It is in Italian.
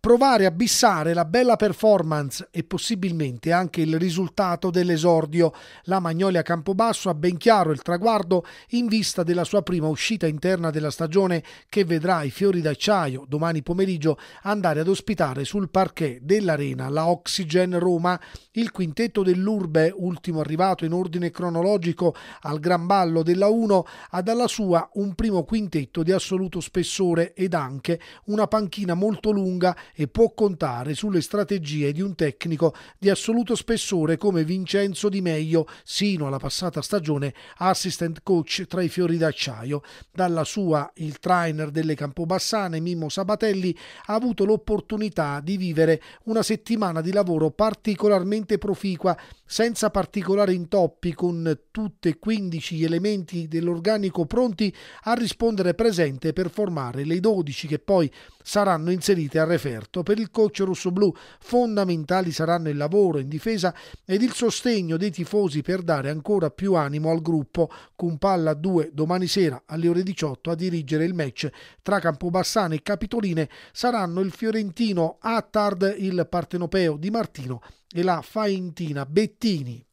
provare a bissare la bella performance e possibilmente anche il risultato dell'esordio. La Magnolia Campobasso ha ben chiaro il traguardo in vista della sua prima uscita interna della stagione che vedrà i fiori d'acciaio domani pomeriggio andare ad ospitare sul parquet dell'Arena la Oxygen Roma, il quintetto dell'Urbe, ultimo arrivato in ordine cronologico al Gran Ballo della 1, ha dalla sua un primo quintetto di assoluto spessore ed anche una panchina molto lunga e può contare sulle strategie di un tecnico di assoluto spessore come Vincenzo Di Meglio, sino alla passata stagione assistant coach tra i fiori d'acciaio. Dalla sua il trainer delle Campobassane, Mimmo Sabatelli, ha avuto l'opportunità di vivere una settimana di lavoro particolarmente proficua, senza particolari intoppi, con tutte e 15 gli elementi dell'organico pronti a rispondere presente per formare le 12 che poi saranno inserite al referto aperto. Per il coach rossoblù fondamentali saranno il lavoro in difesa ed il sostegno dei tifosi per dare ancora più animo al gruppo. Con 2 domani sera alle ore 18 a dirigere il match tra Campobassano e Capitoline saranno il fiorentino Attard, il partenopeo Di Martino e la faentina Bettini.